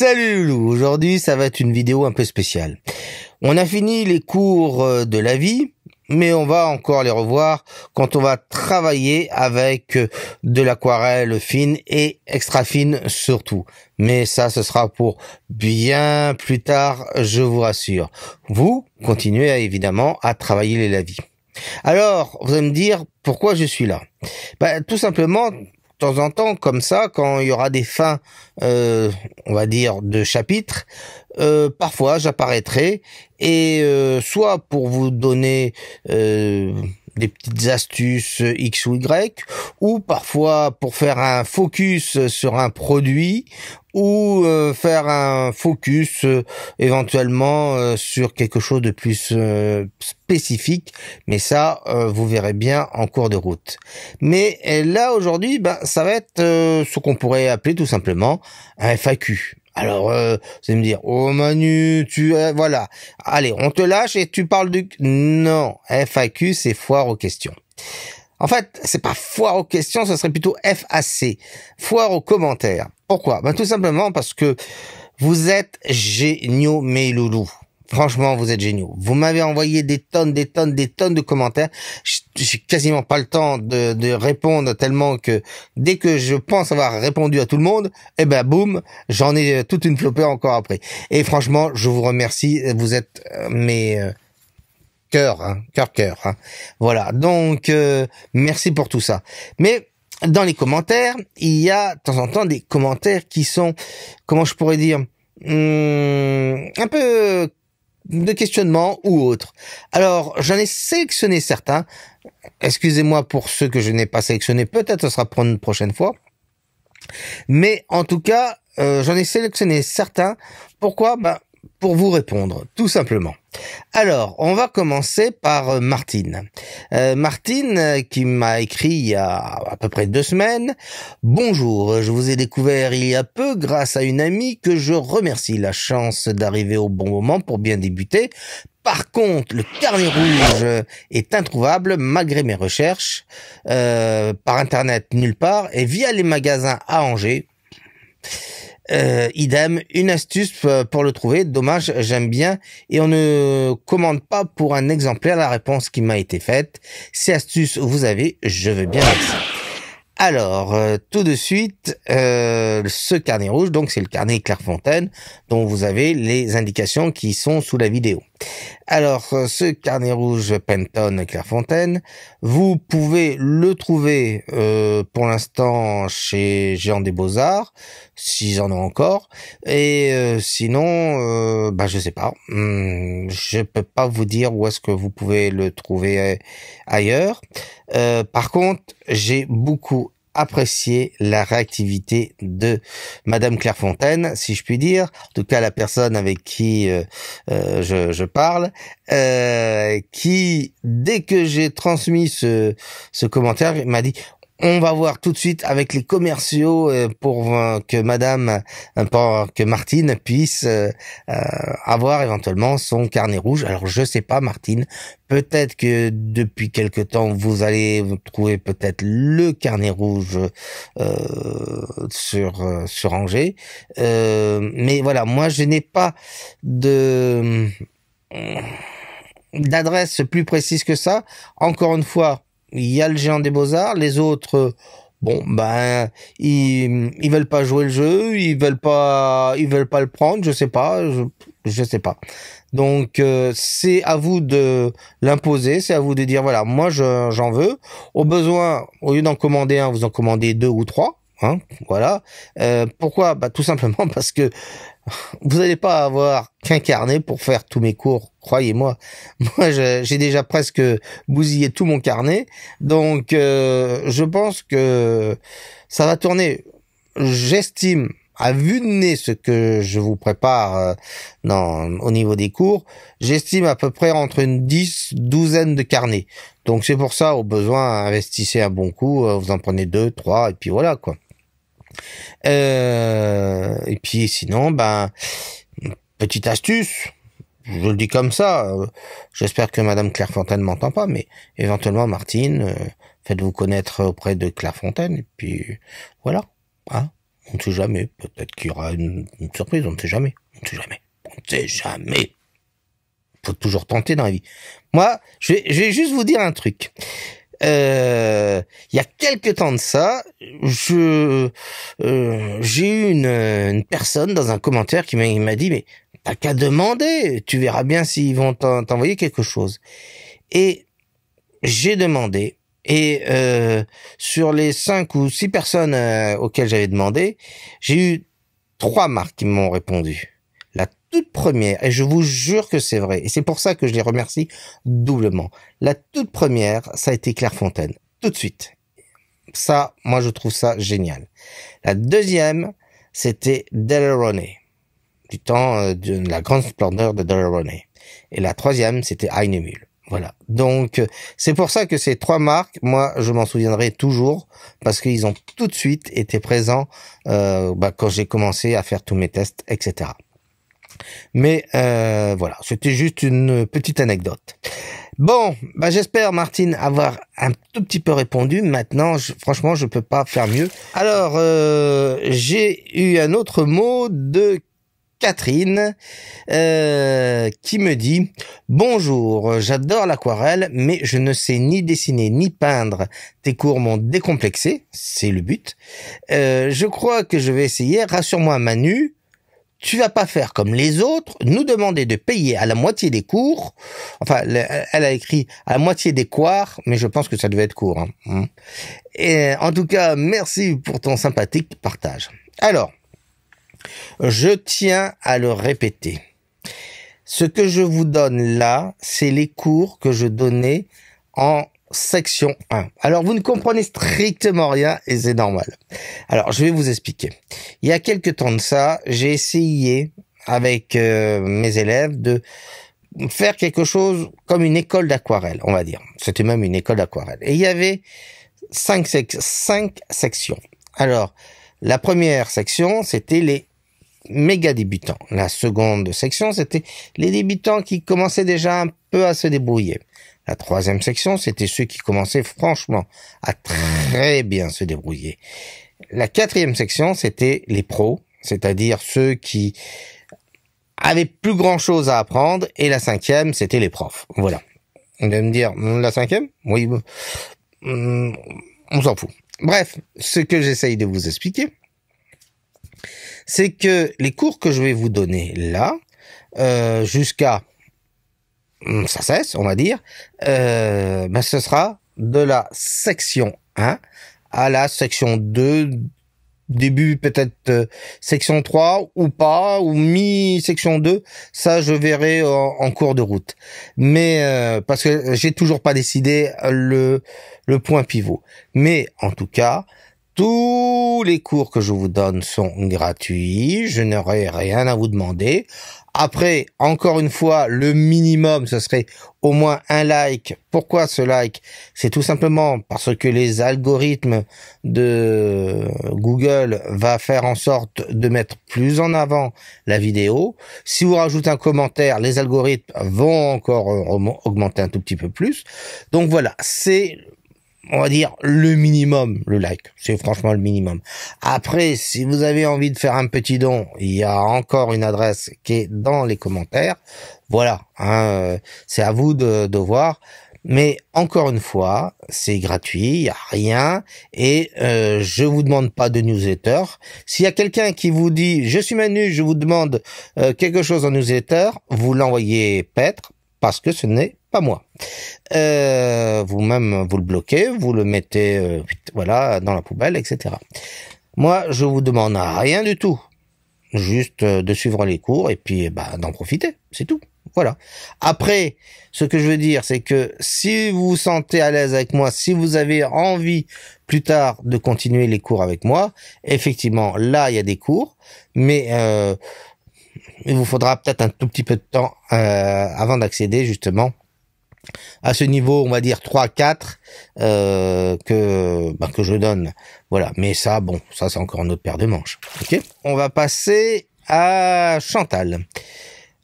Salut Loulou, aujourd'hui ça va être une vidéo un peu spéciale. On a fini les cours euh, de la vie, mais on va encore les revoir quand on va travailler avec euh, de l'aquarelle fine et extra fine surtout. Mais ça, ce sera pour bien plus tard, je vous rassure. Vous continuez évidemment à travailler les lavis. Alors, vous allez me dire pourquoi je suis là. Bah, tout simplement de temps en temps, comme ça, quand il y aura des fins, euh, on va dire, de chapitres, euh, parfois j'apparaîtrai et euh, soit pour vous donner des petites astuces euh, X ou Y, ou parfois pour faire un focus euh, sur un produit, ou euh, faire un focus éventuellement sur quelque chose de plus spécifique, mais ça, vous verrez bien en cours de route. Mais là, aujourd'hui, ben, ça va être ce qu'on pourrait appeler tout simplement un FAQ, alors, euh, vous me dire, oh Manu, tu... Euh, voilà. Allez, on te lâche et tu parles du... Non, FAQ, c'est foire aux questions. En fait, c'est pas foire aux questions, ce serait plutôt FAC, foire aux commentaires. Pourquoi ben, Tout simplement parce que vous êtes géniaux, mes loulous. Franchement, vous êtes géniaux. Vous m'avez envoyé des tonnes, des tonnes, des tonnes de commentaires. J'ai quasiment pas le temps de, répondre tellement que dès que je pense avoir répondu à tout le monde, eh ben boum, j'en ai euh, toute une flopée encore après. Et franchement, je vous remercie. Vous êtes euh, mes euh, cœurs, hein. cœur, cœur. Hein. Voilà. Donc euh, merci pour tout ça. Mais dans les commentaires, il y a de temps en temps des commentaires qui sont, comment je pourrais dire, hmm, un peu de questionnement ou autre. Alors, j'en ai sélectionné certains. Excusez-moi pour ceux que je n'ai pas sélectionnés, peut-être ce sera pour une prochaine fois. Mais en tout cas, euh, j'en ai sélectionné certains. Pourquoi ben, pour vous répondre, tout simplement. Alors, on va commencer par euh, Martine. Euh, Martine euh, qui m'a écrit il y a à peu près deux semaines. Bonjour, je vous ai découvert il y a peu grâce à une amie que je remercie. La chance d'arriver au bon moment pour bien débuter. Par contre, le carnet rouge est introuvable malgré mes recherches par internet nulle part et via les magasins à Angers. Euh, idem, une astuce euh, pour le trouver. Dommage, j'aime bien. Et on ne commande pas pour un exemplaire la réponse qui m'a été faite. Ces astuces, vous avez, je veux bien Alors, euh, tout de suite, ce carnet rouge, donc c'est le carnet Clairefontaine, dont vous avez les indications qui sont sous la vidéo. Alors, euh, ce carnet rouge Penton Clairefontaine, vous pouvez le trouver euh, pour l'instant chez Géant des Beaux-Arts, s'ils en ont encore. Et euh, sinon, je ne bah, je sais pas. je hmm, je peux pas vous dire où est-ce que vous pouvez le trouver ailleurs. par contre, j'ai beaucoup apprécier la réactivité de Madame Clairefontaine, si je puis dire, en tout cas la personne avec qui euh, euh, je, parle, euh, qui dès que j'ai transmis ce, ce commentaire m'a dit on va voir tout de suite avec les commerciaux euh, pour que Madame, euh, pour que Martine puisse euh, avoir éventuellement son carnet rouge. Alors je sais pas, Martine. Peut-être que depuis quelque temps vous allez trouver peut-être le carnet rouge sur sur Angers. mais voilà, moi je n'ai pas de d'adresse plus précise que ça. Encore une fois, il y a le géant des beaux-arts, les autres bon ben ils ils veulent pas jouer le jeu, ils veulent pas ils veulent pas le prendre, je sais pas, je, je sais pas. Donc euh, c'est à vous de l'imposer, c'est à vous de dire voilà, moi j'en veux. Au besoin, au lieu d'en commander un, vous en commandez deux ou trois. Hein, voilà. Euh, pourquoi bah, Tout simplement parce que vous n'allez pas avoir qu'un carnet pour faire tous mes cours, croyez-moi. Moi, j'ai déjà presque bousillé tout mon carnet, donc euh, je pense que ça va tourner. J'estime, à vue de nez, ce que je vous prépare euh, non, au niveau des cours, j'estime à peu près entre une dix, douzaine de carnets. Donc c'est pour ça, au besoin, investissez un bon coup, euh, vous en prenez deux, trois, et puis voilà quoi. Euh, et puis sinon, ben, petite astuce, je le dis comme ça, euh, j'espère que Madame Clairefontaine m'entend pas, mais éventuellement Martine, euh, faites-vous connaître auprès de Clairefontaine, et puis voilà, hein. on ne sait jamais, peut-être qu'il y aura une, surprise, on ne sait jamais, on ne sait jamais, on ne sait jamais. Faut toujours tenter dans la vie. Moi, je vais juste vous dire un truc. Euh, il y a quelques temps de ça, je euh, j'ai eu une, personne dans un commentaire qui m'a dit mais t'as qu'à demander, tu verras bien s'ils vont t'envoyer quelque chose. Et j'ai demandé et euh, sur les cinq ou six personnes auxquelles j'avais demandé, j'ai eu trois marques qui m'ont répondu toute première, et je vous jure que c'est vrai, et c'est pour ça que je les remercie doublement, la toute première, ça a été Claire Fontaine, tout de suite. Ça, moi, je trouve ça génial. La deuxième, c'était Daler-Roney. du temps euh, de la grande splendeur de Daler-Roney. Et la troisième, c'était Heinemühl. Voilà. Donc, euh, c'est pour ça que ces trois marques, moi, je m'en souviendrai toujours parce qu'ils ont tout de suite été présents euh, bah, quand j'ai commencé à faire tous mes tests, etc. Mais euh, voilà, c'était juste une petite anecdote. Bon, bah j'espère Martine avoir un tout petit peu répondu. Maintenant, franchement, je peux pas faire mieux. Alors, euh, j'ai eu un autre mot de Catherine euh, qui me dit Bonjour, j'adore l'aquarelle, mais je ne sais ni dessiner ni peindre. Tes cours m'ont décomplexé, c'est le but. je crois que je vais essayer. Rassure-moi, Manu tu vas pas faire comme les autres, nous demander de payer à la moitié des cours. Enfin, elle a écrit à la moitié des cours, mais je pense que ça devait être court. Hein. Hein. Et en tout cas, merci pour ton sympathique partage. Alors, je tiens à le répéter. Ce que je vous donne là, c'est les cours que je donnais en section 1. Alors vous ne comprenez strictement rien et c'est normal. Alors je vais vous expliquer. Il y a quelques temps de ça, j'ai essayé avec euh, mes élèves de faire quelque chose comme une école d'aquarelle, on va dire. C'était même une école d'aquarelle. Et il y avait cinq, cinq sections. Alors la première section, c'était les méga débutants. La seconde section, c'était les débutants qui commençaient déjà un peu à se débrouiller. La troisième section, c'était ceux qui commençaient franchement à très bien se débrouiller. La quatrième section, c'était les pros, c'est-à-dire ceux qui avaient plus grand chose à apprendre. Et la cinquième, c'était les profs. Voilà. On allez me dire, hmm, la cinquième? Oui, hmm, on s'en fout. Bref, ce que j'essaye de vous expliquer, c'est que les cours que je vais vous donner là, euh, jusqu'à Hmm, ça cesse, on va dire, euh, ben ce sera de la section 1 à la section 2, début peut-être euh, section 3 ou pas, ou mi-section 2, ça je verrai en, cours de route. Mais euh, parce que j'ai toujours pas décidé le, le point pivot. Mais en tout cas, tous les cours que je vous donne sont gratuits, je n'aurai rien à vous demander. Après, encore une fois, le minimum, ce serait au moins un like. Pourquoi ce like C'est tout simplement parce que les algorithmes de Google va faire en sorte de mettre plus en avant la vidéo. Si vous rajoutez un commentaire, les algorithmes vont encore euh, augmenter un tout petit peu plus. Donc voilà, c'est on va dire le minimum, le like. C'est franchement le minimum. Après, si vous avez envie de faire un petit don, il y a encore une adresse qui est dans les commentaires. Voilà, hein, euh, c'est à vous de, voir. Mais encore une fois, c'est gratuit, il n'y a rien, et euh, je vous demande pas de newsletter. S'il y a quelqu'un qui vous dit « Je suis Manu, je vous demande euh, quelque chose en newsletter », vous l'envoyez paître, parce que ce n'est pas moi. Euh, vous-même, vous le bloquez, vous le mettez euh, voilà, dans la poubelle, etc. Moi, je vous demande rien du tout. Juste euh, de suivre les cours et puis bah, d'en profiter, c'est tout. Voilà. Après, ce que je veux dire, c'est que si vous vous sentez à l'aise avec moi, si vous avez envie plus tard de continuer les cours avec moi, effectivement, là, il y a des cours, mais il vous faudra peut-être un tout petit peu de temps euh, avant d'accéder justement à ce niveau, on va dire 3-4 euh, que bah, que je donne. Voilà, mais ça, bon, ça c'est encore une autre paire de manches. Ok, on va passer à Chantal.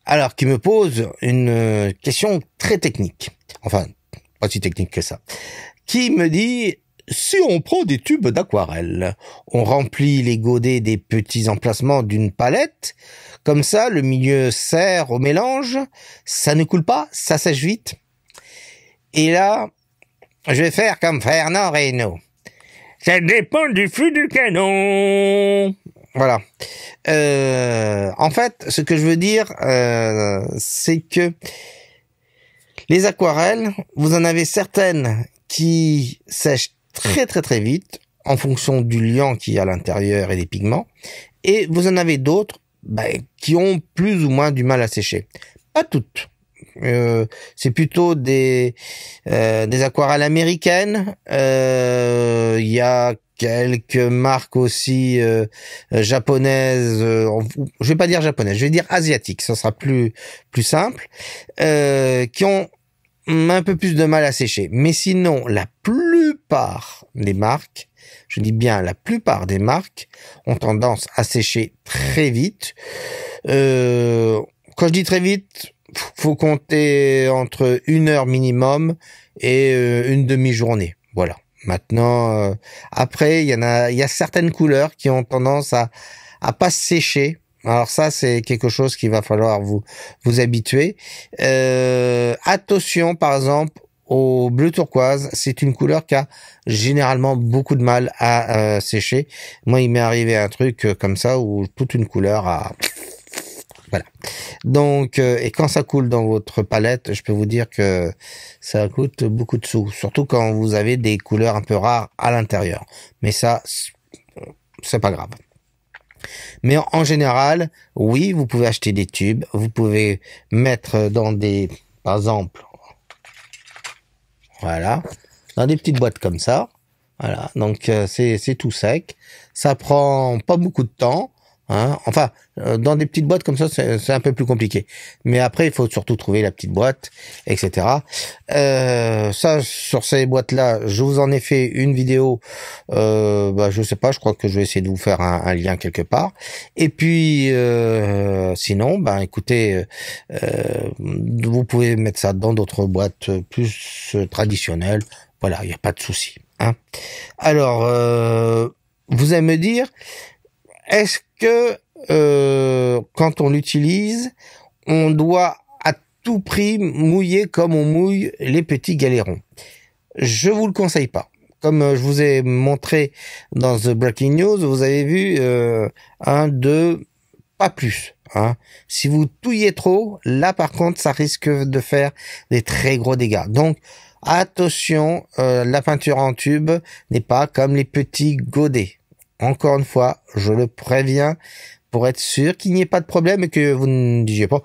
Alors, qui me pose une euh, question très technique. Enfin, pas si technique que ça. Qui me dit si on prend des tubes d'aquarelle, on remplit les godets des petits emplacements d'une palette, comme ça le milieu sert au mélange, ça ne coule pas, ça sèche vite. Et là, je vais faire comme Fernand Reynaud. Ça dépend du flux du canon. Voilà. Euh, en fait, ce que je veux dire, euh, c'est que les aquarelles, vous en avez certaines qui sèchent très très très vite en fonction du liant qui a à l'intérieur et des pigments. Et vous en avez d'autres ben, qui ont plus ou moins du mal à sécher. Pas toutes. Euh, c'est plutôt des euh, des aquarelles américaines. Euh, il y a quelques marques aussi euh, japonaises. Euh, je vais pas dire japonaises, je vais dire asiatiques. Ça sera plus plus simple. qui ont Mm, un peu plus de mal à sécher. Mais sinon, la plupart des marques, je dis bien la plupart des marques, ont tendance à sécher très vite. Euh, quand je dis très vite, faut compter entre une heure minimum et euh, une demi-journée. Voilà. Maintenant, euh, après, il y en a, il y a certaines couleurs qui ont tendance à à pas sécher alors ça, c'est quelque chose qu'il va falloir vous vous habituer. Euh, attention, par exemple, au bleu turquoise, c'est une couleur qui a généralement beaucoup de mal à euh, sécher. Moi, il m'est arrivé un truc euh, comme ça où toute une couleur a voilà. Donc, et quand ça coule dans votre palette, je peux vous dire que ça coûte beaucoup de sous, surtout quand vous avez des couleurs un peu rares à l'intérieur. Mais ça, c'est pas grave. Mais en, général, oui, vous pouvez acheter des tubes, vous pouvez mettre dans des, par exemple, voilà, dans des petites boîtes comme ça. Voilà, donc euh, c'est tout sec. Ça prend pas beaucoup de temps. Hein. enfin, euh, dans des petites boîtes comme ça, c'est un peu plus compliqué. Mais après, il faut surtout trouver la petite boîte, etc. Euh, ça, sur ces boîtes-là, je vous en ai fait une vidéo. Euh, bah, je sais pas, je crois que je vais essayer de vous faire un, lien quelque part. Et puis, euh, sinon, ben écoutez, vous pouvez mettre ça dans d'autres boîtes plus traditionnelles. Voilà, il n'y a pas de souci. Hein Alors, vous allez me dire, est-ce que euh, quand on l'utilise, on doit à tout prix mouiller comme on mouille les petits galérons. Je vous le conseille pas. Comme euh, je vous ai montré dans The Breaking News, vous avez vu euh, un, deux, pas plus. Hein. Si vous touillez trop, là par contre, ça risque de faire des très gros dégâts. Donc attention, la peinture en tube n'est pas comme les petits godets. Encore une fois, je le préviens pour être sûr qu'il n'y ait pas de problème et que vous ne disiez pas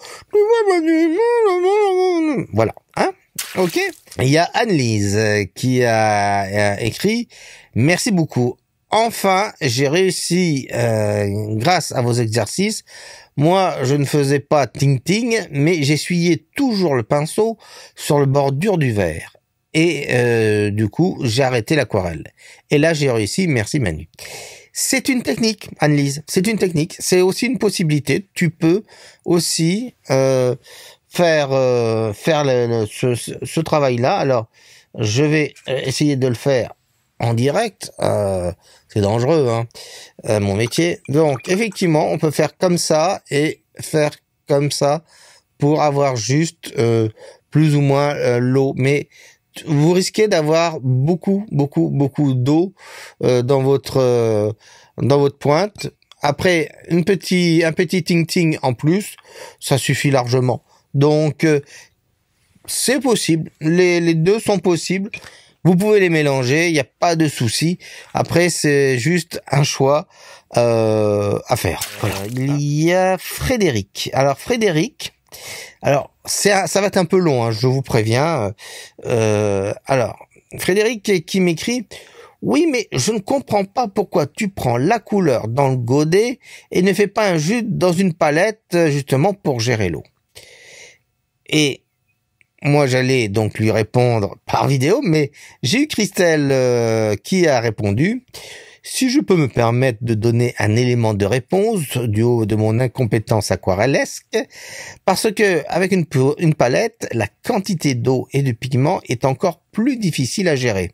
voilà, hein Ok. Il y a Anne-Lise euh, qui a écrit Merci beaucoup. Enfin, j'ai réussi euh, grâce à vos exercices. Moi, je ne faisais pas ting-ting, mais j'essuyais toujours le pinceau sur le bord dur du verre. Et euh, du coup, j'ai arrêté l'aquarelle. Et là, j'ai réussi. Merci Manu. C'est une technique, Annelise. C'est une technique. C'est aussi une possibilité. Tu peux aussi euh, faire euh, faire ce, travail-là. Alors, je vais euh, essayer de le faire en direct. c'est dangereux, hein, mon métier. Donc, effectivement, on peut faire comme ça et faire comme ça pour avoir juste plus ou moins l'eau. Mais vous risquez d'avoir beaucoup, beaucoup, beaucoup d'eau euh, dans votre euh, dans votre pointe. Après, une petit, un petit ting-ting en plus, ça suffit largement. Donc, euh, c'est possible. Les, deux sont possibles. Vous pouvez les mélanger, il n'y a pas de souci. Après, c'est juste un choix à faire. Il y a Frédéric. Alors, Frédéric, alors, ça, va être un peu long, hein, je vous préviens. Euh, alors, Frédéric qui m'écrit, oui, mais je ne comprends pas pourquoi tu prends la couleur dans le godet et ne fais pas un jus dans une palette justement pour gérer l'eau. Et moi, j'allais donc lui répondre par vidéo, mais j'ai eu Christelle euh, qui a répondu. Si je peux me permettre de donner un élément de réponse du haut de mon incompétence aquarellesque, parce que avec une, palette, la quantité d'eau et de pigments est encore plus difficile à gérer.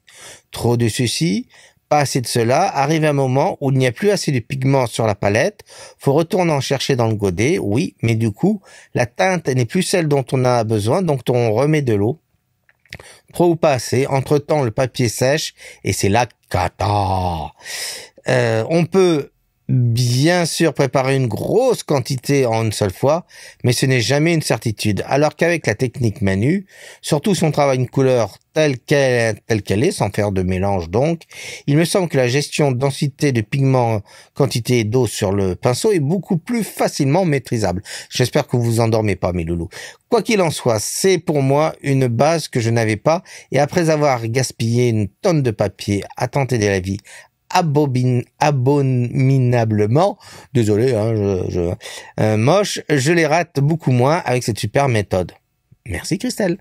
Trop de ceci, pas assez de cela, arrive un moment où il n'y a plus assez de pigments sur la palette, faut retourner en chercher dans le godet, oui, mais du coup, la teinte n'est plus celle dont on a besoin, donc on remet de l'eau. Trop ou pas assez, entre temps le papier sèche, et c'est là Kata. Euh, on peut bien sûr préparer une grosse quantité en une seule fois, mais ce n'est jamais une certitude. Alors qu'avec la technique Manu, surtout si on travaille une couleur telle qu'elle telle qu'elle est, sans faire de mélange donc, il me semble que la gestion densité de pigments, quantité d'eau sur le pinceau est beaucoup plus facilement maîtrisable. J'espère que vous vous endormez pas, mes loulous. Quoi qu'il en soit, c'est pour moi une base que je n'avais pas, et après avoir gaspillé une tonne de papier à tenter de la vie abominablement, désolé, hein, euh, moche, je les rate beaucoup moins avec cette super méthode. Merci Christelle.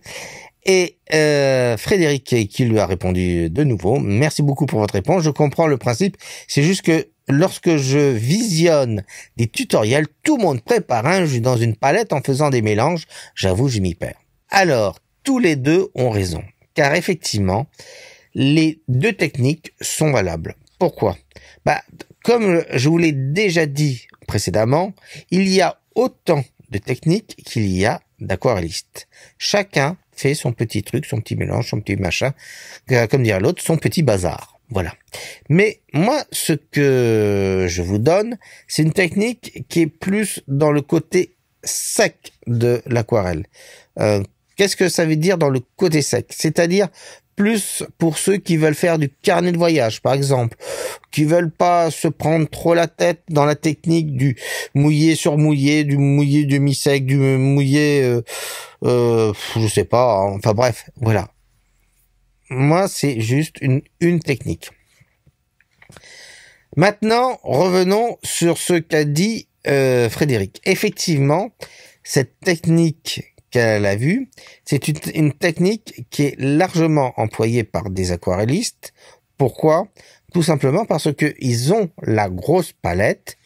Et euh, Frédéric qui lui a répondu de nouveau, merci beaucoup pour votre réponse, je comprends le principe, c'est juste que lorsque je visionne des tutoriels, tout le monde prépare un jus dans une palette en faisant des mélanges, j'avoue, j'y m'y perds. Alors, tous les deux ont raison, car effectivement, les deux techniques sont valables. Pourquoi bah, Comme je vous l'ai déjà dit précédemment, il y a autant de techniques qu'il y a d'aquarellistes. Chacun fait son petit truc, son petit mélange, son petit machin, euh, comme dirait l'autre, son petit bazar. Voilà. Mais moi, ce que je vous donne, c'est une technique qui est plus dans le côté sec de l'aquarelle. Euh, Qu'est-ce que ça veut dire dans le côté sec C'est-à-dire plus pour ceux qui veulent faire du carnet de voyage, par exemple, qui veulent pas se prendre trop la tête dans la technique du mouillé sur mouillé, du mouillé demi-sec, du mouillé, euh, euh je sais pas, hein. enfin bref, voilà. Moi, c'est juste une, technique. Maintenant, revenons sur ce qu'a dit euh, Frédéric. Effectivement, cette technique qu'elle a vue, c'est une, technique qui est largement employée par des aquarellistes. Pourquoi Tout simplement parce que ils ont la grosse palette.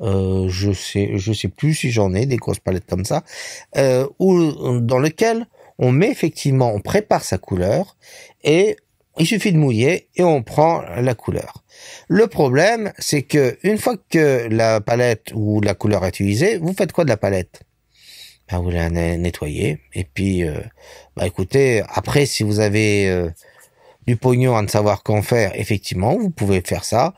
Euh, je sais, je sais plus si j'en ai des grosses palettes comme ça, euh, dans lequel on met effectivement, on prépare sa couleur et il suffit de mouiller et on prend la couleur. Le problème, c'est que une fois que la palette ou la couleur est utilisée, vous faites quoi de la palette ben, vous la nettoyez. Et puis, euh, bah, écoutez, après, si vous avez euh, du pognon à ne savoir qu'en faire, effectivement, vous pouvez faire ça.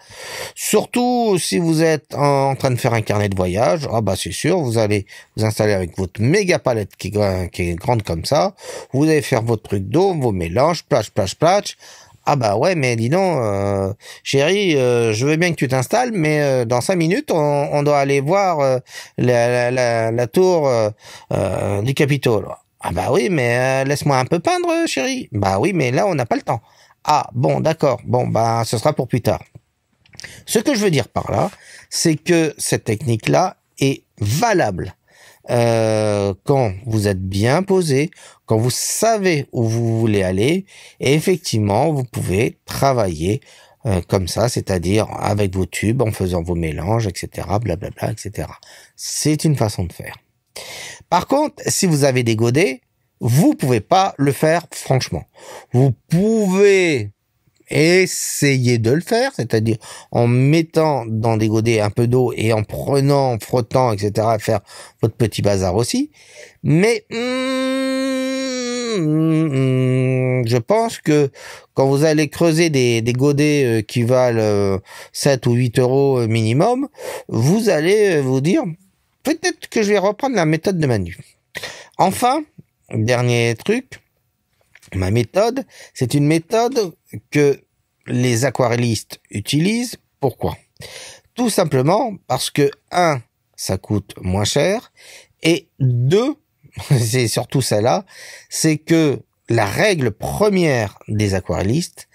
Surtout si vous êtes en, train de faire un carnet de voyage, ah bah c'est sûr, vous allez vous installer avec votre méga palette qui, qui est grande comme ça. Vous allez faire votre truc d'eau, vos mélanges, plage, plage, plage. Ah bah ouais, mais dis donc, euh, chérie, euh, je veux bien que tu t'installes, mais euh, dans cinq minutes, on, doit aller voir la, la, la, tour du Capitole. Ah bah oui, mais laisse-moi un peu peindre, chérie. Bah oui, mais là, on n'a pas le temps. Ah bon, d'accord. Bon, bah ce sera pour plus tard. Ce que je veux dire par là, c'est que cette technique-là est valable euh, quand vous êtes bien posé, quand vous savez où vous voulez aller, effectivement, vous pouvez travailler euh, comme ça, c'est-à-dire avec vos tubes, en faisant vos mélanges, etc., blablabla, etc. C'est une façon de faire. Par contre, si vous avez des godets, vous pouvez pas le faire franchement. Vous pouvez essayez de le faire, c'est-à-dire en mettant dans des godets un peu d'eau et en prenant, en frottant, etc., faire votre petit bazar aussi. Mais mm, mm, mm, je pense que quand vous allez creuser des, des godets euh, qui valent 7 euh, ou 8 euros euh, minimum, vous allez vous dire, peut-être que je vais reprendre la méthode de Manu. Enfin, dernier truc, ma méthode, c'est une méthode que les aquarellistes utilisent. Pourquoi Tout simplement parce que, un, ça coûte moins cher, et deux, c'est surtout celle là, c'est que la règle première des aquarellistes,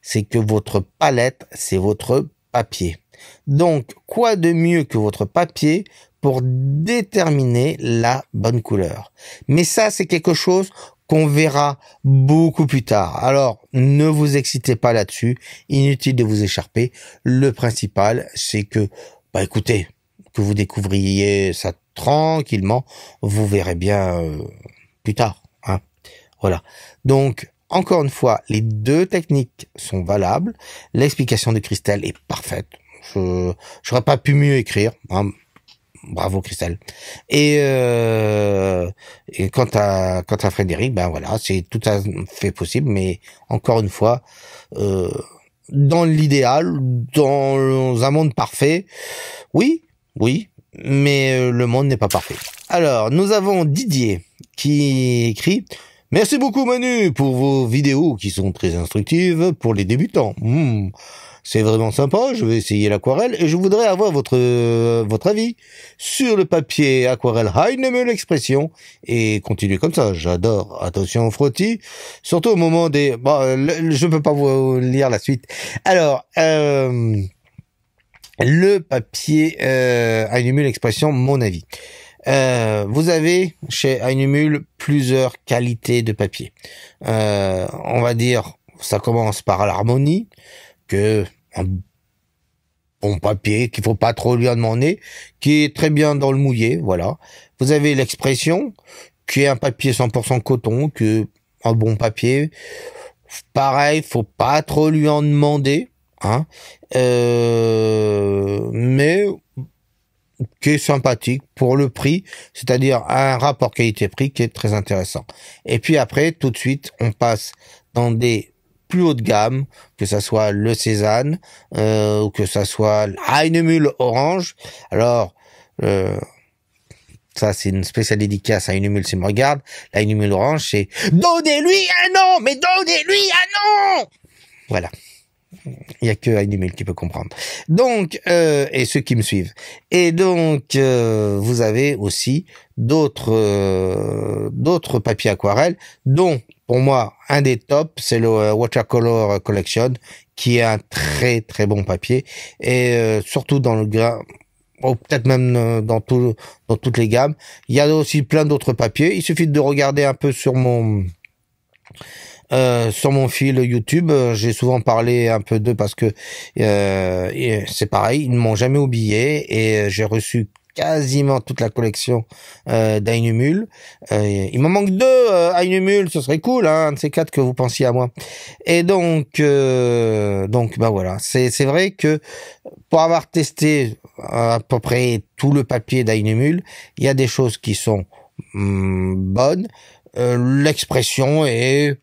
c'est que votre palette, c'est votre papier. Donc, quoi de mieux que votre papier pour déterminer la bonne couleur. Mais ça, c'est quelque chose qu'on verra beaucoup plus tard. Alors, ne vous excitez pas là-dessus. Inutile de vous écharper. Le principal, c'est que, bah, écoutez, que vous découvriez ça tranquillement. Vous verrez bien euh, plus tard. Hein. Voilà. Donc, encore une fois, les deux techniques sont valables. L'explication de Christelle est parfaite. Je n'aurais pas pu mieux écrire. Hein bravo Christelle. Et, euh, et quant à quant à Frédéric, ben voilà, c'est tout à fait possible, mais encore une fois, euh, dans l'idéal, dans un monde parfait, oui, oui, mais euh, le monde n'est pas parfait. Alors, nous avons Didier qui écrit Merci beaucoup Manu pour vos vidéos qui sont très instructives pour les débutants. Hmm c'est vraiment sympa, je vais essayer l'aquarelle et je voudrais avoir votre euh, votre avis sur le papier aquarelle Heinemüll expression et continuez comme ça, j'adore. Attention au frottis, surtout au moment des bah je peux pas vous lire la suite. Alors euh, le papier euh, Heinemüll expression mon avis. Euh, vous avez chez Einumul plusieurs qualités de papier. on va dire, ça commence par l'harmonie un bon papier qu'il faut pas trop lui en demander, qui est très bien dans le mouillé, voilà. Vous avez l'expression qui est un papier 100% coton, que un bon papier. Pareil, faut pas trop lui en demander, hein. Euh, mais qui est sympathique pour le prix, c'est-à-dire un rapport qualité-prix qui est très intéressant. Et puis après, tout de suite, on passe dans des plus haut de gamme, que ça soit le Cézanne euh, ou que ça soit Heinemühl Orange. Alors, euh, ça c'est une spéciale dédicace à Heinemühl si me regarde. La Orange, c'est donnez-lui un nom, mais donnez-lui un nom. Voilà. Il n'y a que Heinemühl qui peut comprendre. Donc, euh, et ceux qui me suivent. Et donc, vous avez aussi d'autres d'autres papiers aquarelles, dont pour moi, un des tops, c'est le euh, Watercolor Collection, qui est un très très bon papier et euh, surtout dans le grain ou peut-être même euh, dans dans toutes les gammes. Il y a aussi plein d'autres papiers. Il suffit de regarder un peu sur mon sur mon fil YouTube, j'ai souvent parlé un peu d'eux parce que c'est pareil, ils ne m'ont jamais oublié et j'ai reçu quasiment toute la collection euh, euh, il m'en manque deux euh, ce serait cool, hein, un de ces quatre que vous pensiez à moi. Et donc, euh, donc bah voilà, c'est c'est vrai que pour avoir testé à peu près tout le papier d'Ainumul, il y a des choses qui sont hum, bonnes. Euh, l'expression est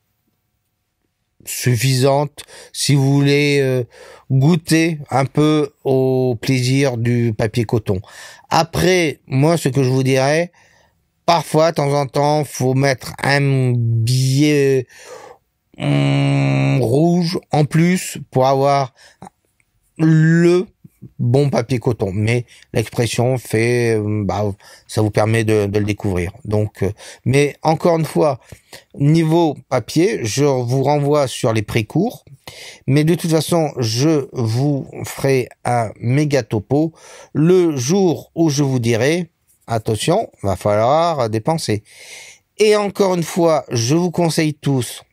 suffisante si vous voulez euh, goûter un peu au plaisir du papier coton. Après, moi, ce que je vous dirais, parfois, de temps en temps, faut mettre un billet euh, rouge en plus pour avoir le bon papier coton, mais l'expression fait, euh, bah, ça vous permet de, le découvrir. Donc, euh, mais encore une fois, niveau papier, je vous renvoie sur les prix courts, mais de toute façon, je vous ferai un méga topo le jour où je vous dirai, attention, va falloir dépenser. Et encore une fois, je vous conseille tous,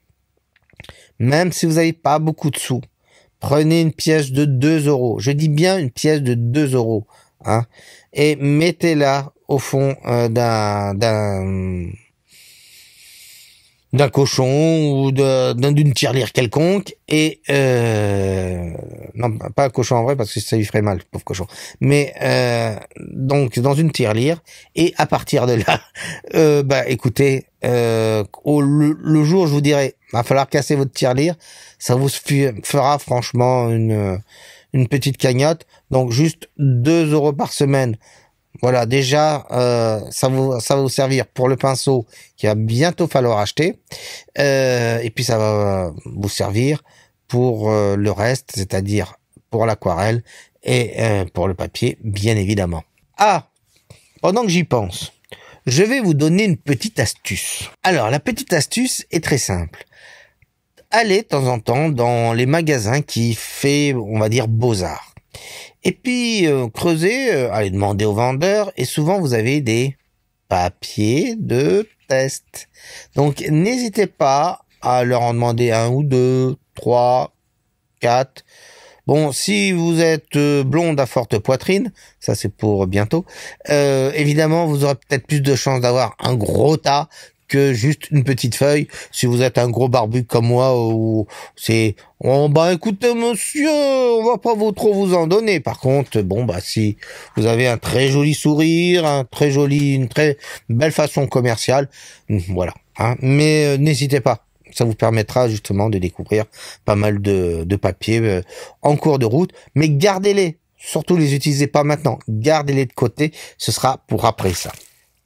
même si vous n'avez pas beaucoup de sous, Prenez une pièce de 2 euros. Je dis bien une pièce de 2 euros. Hein, et mettez-la au fond euh, d'un d'un cochon ou d'une tirelire quelconque et euh, non pas un cochon en vrai parce que ça lui ferait mal pauvre cochon mais euh, donc dans une tirelire et à partir de là euh, bah écoutez euh, au, le, jour je vous dirai va falloir casser votre tirelire ça vous fera franchement une une petite cagnotte donc juste 2 euros par semaine voilà, déjà, euh, ça, vous, ça va vous servir pour le pinceau qui va bientôt falloir acheter. Euh, et puis, ça va euh, vous servir pour le reste, c'est-à-dire pour l'aquarelle et pour le papier, bien évidemment. Ah, pendant que j'y pense, je vais vous donner une petite astuce. Alors, la petite astuce est très simple. Allez de temps en temps dans les magasins qui fait, on va dire, beaux-arts et puis, euh, creusez, euh, allez demander aux vendeurs, et souvent vous avez des papiers de test. Donc, n'hésitez pas à leur en demander un ou deux, trois, quatre. Bon, si vous êtes euh, blonde à forte poitrine, ça c'est pour bientôt, évidemment vous aurez peut-être plus de chances d'avoir un gros tas que juste une petite feuille. Si vous êtes un gros barbu comme moi, euh, ou c'est bon oh, bah écoutez monsieur, on va pas vous trop vous en donner. Par contre, bon bah si vous avez un très joli sourire, un très joli, une très belle façon commerciale, voilà. Hein. Mais euh, n'hésitez pas. Ça vous permettra justement de découvrir pas mal de, de papiers euh, en cours de route, mais gardez-les. Surtout les utilisez pas maintenant. Gardez-les de côté. Ce sera pour après ça.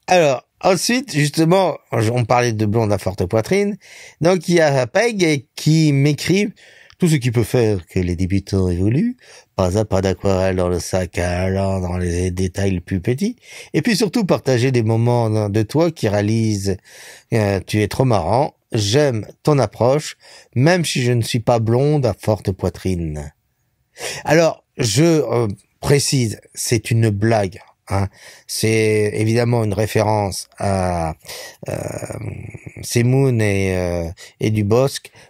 Alors, Ensuite, justement, on parlait de blonde à forte poitrine. Donc, il y a Peg qui m'écrit tout ce qui peut faire que les débutants évoluent, pas à pas d'aquarelle dans le sac à l'an dans les détails plus petits, et puis surtout partager des moments de toi qui réalisent euh, tu es trop marrant, j'aime ton approche, même si je ne suis pas blonde à forte poitrine. Alors, je euh, précise, c'est une blague. Hein. C'est évidemment une référence à euh, et, euh, et du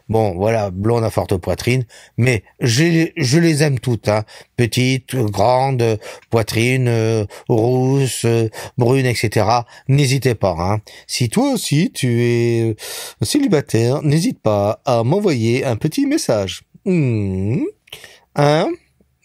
Bon, voilà, blonde à forte poitrine, mais je, je les aime toutes. Hein. Petites, grandes, poitrines, euh, rousses, brunes, etc. N'hésitez pas. Hein. Si toi aussi tu es euh, célibataire, n'hésite pas à m'envoyer un petit message. Mmh. Hein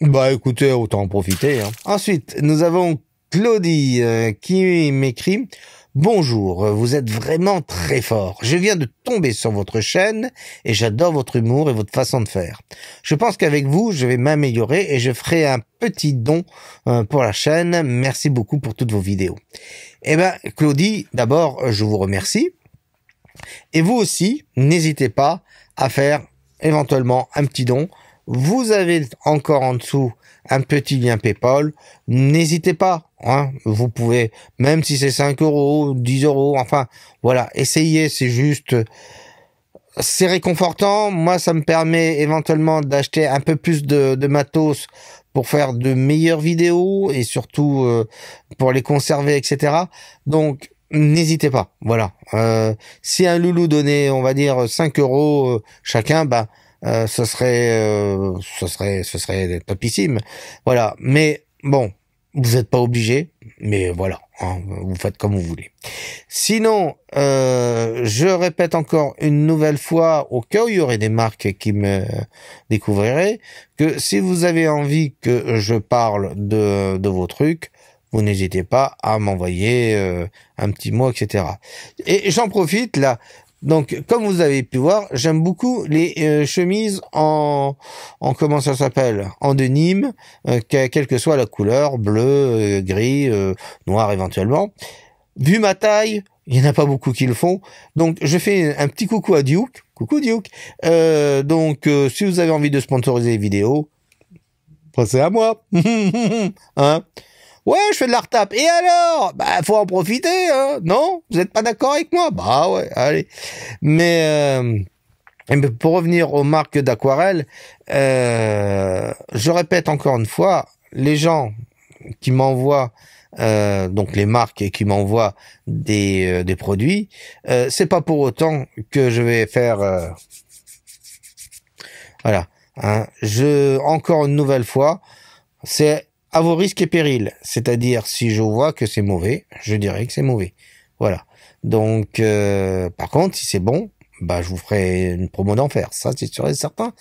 bah écoutez, autant en profiter. Hein. Ensuite, nous avons Claudie euh, qui m'écrit Bonjour, vous êtes vraiment très fort. Je viens de tomber sur votre chaîne et j'adore votre humour et votre façon de faire. Je pense qu'avec vous, je vais m'améliorer et je ferai un petit don euh, pour la chaîne. Merci beaucoup pour toutes vos vidéos. Eh ben, Claudie, d'abord, je vous remercie. Et vous aussi, n'hésitez pas à faire éventuellement un petit don vous avez encore en dessous un petit lien PayPal. N'hésitez pas. Hein, vous pouvez, même si c'est 5 euros, 10 euros, enfin, voilà, essayez, c'est juste c'est réconfortant. Moi, ça me permet éventuellement d'acheter un peu plus de, matos pour faire de meilleures vidéos et surtout euh, pour les conserver, etc. Donc, n'hésitez pas. Voilà. Euh, si un loulou donnait, on va dire, 5 euros euh, chacun, bah, euh, ce serait, euh, ce serait, ce serait topissime. Voilà. Mais bon, vous n'êtes pas obligé, mais voilà, hein, vous faites comme vous voulez. Sinon, euh, je répète encore une nouvelle fois, au cas où il y aurait des marques qui me découvriraient, que si vous avez envie que je parle de, de vos trucs, vous n'hésitez pas à m'envoyer un petit mot, etc. Et j'en profite là, donc, comme vous avez pu voir, j'aime beaucoup les euh, chemises en, en comment ça s'appelle, en denim, euh, quelle que soit la couleur, bleu, euh, gris, noir éventuellement. Vu ma taille, il n'y en a pas beaucoup qui le font. Donc, je fais un petit coucou à Duke. Coucou Duke. donc, si vous avez envie de sponsoriser les vidéos, pensez à moi. hein Ouais, je fais de la retape. Et alors Bah, faut en profiter, hein Non Vous n'êtes pas d'accord avec moi Bah ouais, allez. Euh, mais pour revenir aux marques d'aquarelle, euh, je répète encore une fois, les gens qui m'envoient euh, donc les marques et qui m'envoient des, des produits, c'est pas pour autant que je vais faire voilà. Hein, je encore une nouvelle fois, c'est à vos risques et périls. C'est-à-dire, si je vois que c'est mauvais, je dirais que c'est mauvais. Voilà. Donc, euh, par contre, si c'est bon, bah, je vous ferai une promo d'enfer. Ça, c'est sûr et certain.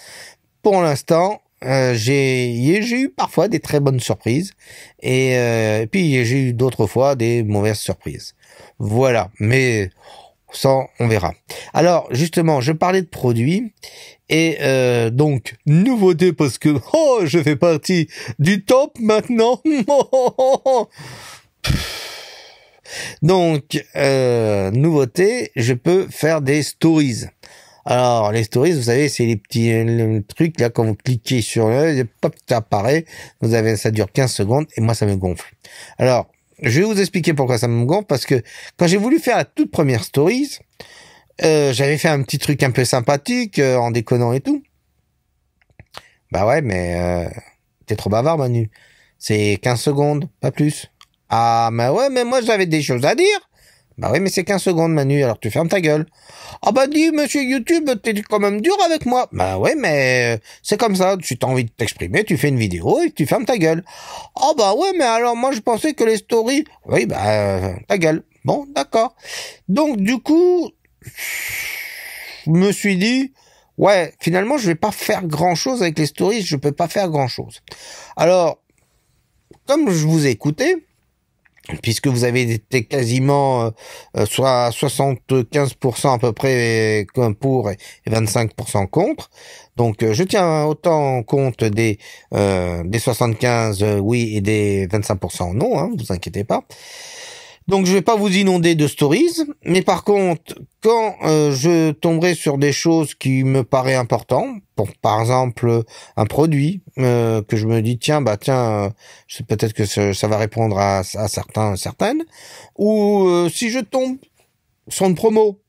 Pour l'instant, euh, j'ai eu parfois des très bonnes surprises euh, et puis j'ai eu d'autres fois des mauvaises surprises. Voilà. Mais ça, on verra. Alors, justement, je parlais de produits. Et euh, donc, nouveauté parce que, oh, je fais partie du top maintenant. donc, euh, nouveauté, je peux faire des stories. Alors, les stories, vous savez, c'est les petits trucs là, quand vous cliquez sur eux, ça apparaît. Vous avez, ça dure 15 secondes et moi, ça me gonfle. Alors, je vais vous expliquer pourquoi ça me gonfle, parce que quand j'ai voulu faire la toute première stories, euh, j'avais fait un petit truc un peu sympathique, euh, en déconnant et tout. Bah ouais, mais euh, t'es trop bavard, Manu. C'est 15 secondes, pas plus. Ah, mais ouais, mais moi j'avais des choses à dire. Bah oui, mais c'est 15 secondes, Manu, alors tu fermes ta gueule. Ah bah dis, monsieur YouTube, t'es quand même dur avec moi. Bah ouais, mais c'est comme ça, tu t'as envie de t'exprimer, tu fais une vidéo et tu fermes ta gueule. Ah bah ouais, mais alors moi je pensais que les stories... Oui, bah ta gueule. Bon, d'accord. Donc du coup, je me suis dit, ouais, finalement je vais pas faire grand-chose avec les stories, je peux pas faire grand-chose. Alors, comme je vous ai écouté, puisque vous avez été quasiment euh, euh soit 75% à peu près euh, pour et 25% contre. Donc euh, je tiens autant compte des des 75 oui et des 25% non, hein, vous inquiétez pas. Donc je vais pas vous inonder de stories, mais par contre, quand euh, je tomberai sur des choses qui me paraissent importantes, par exemple un produit euh, que je me dis tiens bah tiens, euh, peut-être que ça, va répondre à, certains certaines, ou si je tombe sur une promo,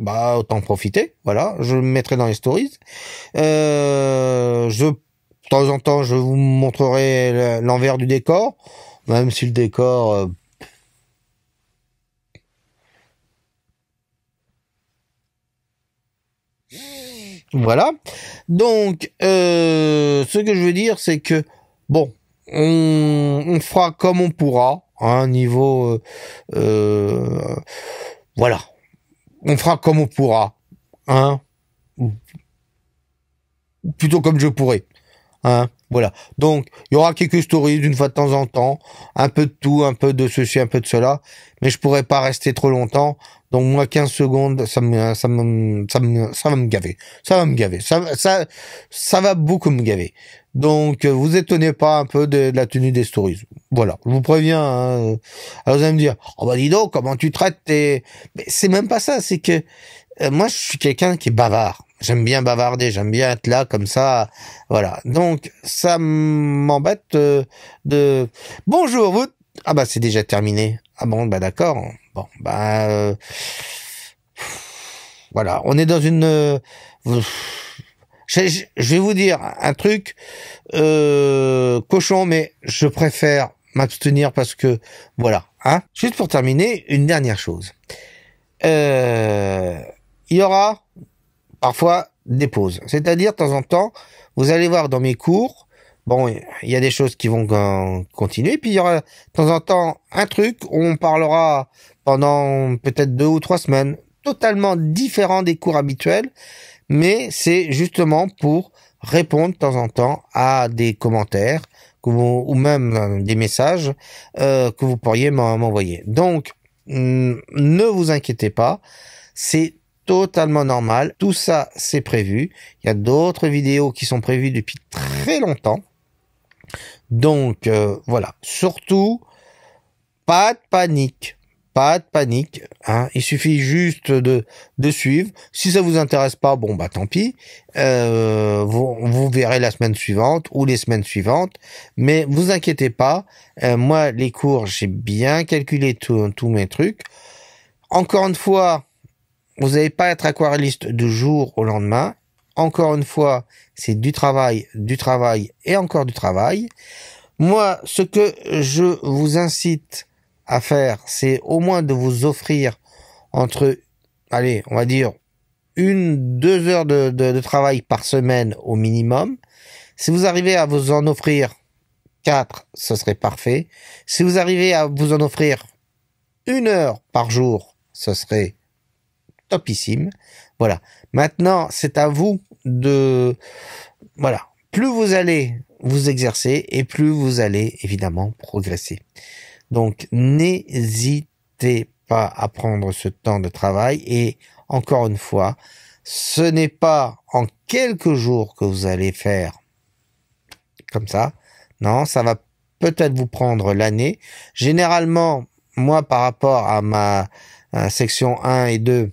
bah autant profiter, voilà, je le mettrai dans les stories. je de temps en temps, je vous montrerai l'envers du décor, même si le décor Voilà. Donc, euh, ce que je veux dire, c'est que, bon, on, on, fera comme on pourra, hein, niveau... Euh, euh, voilà. On fera comme on pourra. Hein. Plutôt comme je pourrais, Hein, voilà. Donc, il y aura quelques stories d'une fois de temps en temps, un peu de tout, un peu de ceci, un peu de cela, mais je pourrais pas rester trop longtemps donc moi 15 secondes, ça me ça me ça me ça va me gaver. Ça va me gaver. Ça ça ça va beaucoup me gaver. Donc euh, vous étonnez pas un peu de, la tenue des stories. Voilà, je vous préviens. Hein. Alors vous allez me dire "Oh bah dis donc, comment tu traites tes Mais c'est même pas ça, c'est que euh, moi je suis quelqu'un qui est bavard. J'aime bien bavarder, j'aime bien être là comme ça. Voilà. Donc ça m'embête de, euh, de Bonjour vous. Ah bah c'est déjà terminé. Ah bon, bah d'accord. Bon, ben, voilà, on est dans une. Euh, je, vais vous dire un truc euh, cochon, mais je préfère m'abstenir parce que voilà. Hein. Juste pour terminer, une dernière chose. Il y aura parfois des pauses, c'est-à-dire de temps en temps, vous allez voir dans mes cours Bon, il y a des choses qui vont continuer, puis il y aura de temps en temps un truc on parlera pendant peut-être deux ou trois semaines, totalement différent des cours habituels, mais c'est justement pour répondre de temps en temps à des commentaires ou même euh, des messages euh, que vous pourriez m'envoyer. Donc, mm, ne vous inquiétez pas, c'est totalement normal. Tout ça, c'est prévu. Il y a d'autres vidéos qui sont prévues depuis très longtemps. Donc euh, voilà, surtout, pas de panique. Pas de panique, hein. il suffit juste de, de suivre. Si ça vous intéresse pas, bon bah tant pis, euh, vous, vous, verrez la semaine suivante ou les semaines suivantes. Mais vous inquiétez pas, euh, moi les cours j'ai bien calculé tous mes trucs. Encore une fois, vous n'allez pas être aquarelliste du jour au lendemain. Encore une fois, c'est du travail, du travail et encore du travail. Moi, ce que je vous incite à faire, c'est au moins de vous offrir entre, allez, on va dire, une, deux heures de, travail par semaine au minimum. Si vous arrivez à vous en offrir quatre, ce serait parfait. Si vous arrivez à vous en offrir une heure par jour, ce serait topissime. Voilà. Maintenant, c'est à vous de, voilà. Plus vous allez vous exercer et plus vous allez évidemment progresser. Donc, n'hésitez pas à prendre ce temps de travail et encore une fois, ce n'est pas en quelques jours que vous allez faire comme ça. Non, ça va peut-être vous prendre l'année. Généralement, moi, par rapport à ma euh, section 1 et 2,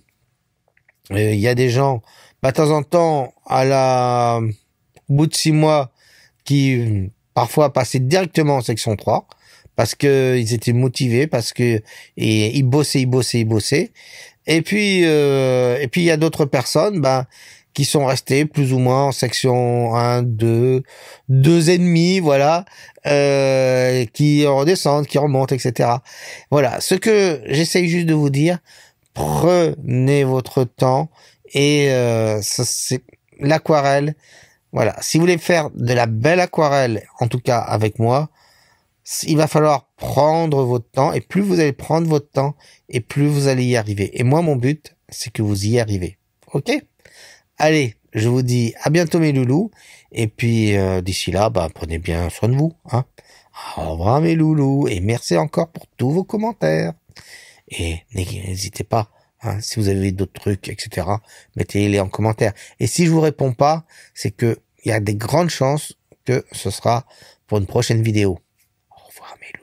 euh, il y a des gens, bah, de temps en temps, à la au bout de six mois, qui parfois passaient directement en section 3 parce que ils étaient motivés, parce que et ils bossaient, ils bossaient, ils bossaient. Et puis euh, et puis il y a d'autres personnes, bah, qui sont restés plus ou moins en section 1, 2, 2 et demi, voilà, euh, qui redescendent, qui remontent, etc. Voilà, ce que j'essaye juste de vous dire, prenez votre temps et euh, c'est l'aquarelle. Voilà, si vous voulez faire de la belle aquarelle, en tout cas avec moi, il va falloir prendre votre temps et plus vous allez prendre votre temps et plus vous allez y arriver. Et moi, mon but, c'est que vous y arrivez. Ok Allez, je vous dis à bientôt mes loulous et puis euh, d'ici là, bah, prenez bien soin de vous. Hein Au revoir mes loulous et merci encore pour tous vos commentaires. Et n'hésitez pas. Hein, si vous avez d'autres trucs, etc., mettez-les en commentaire. Et si je vous réponds pas, c'est que il y a des grandes chances que ce sera pour une prochaine vidéo. Au revoir, mes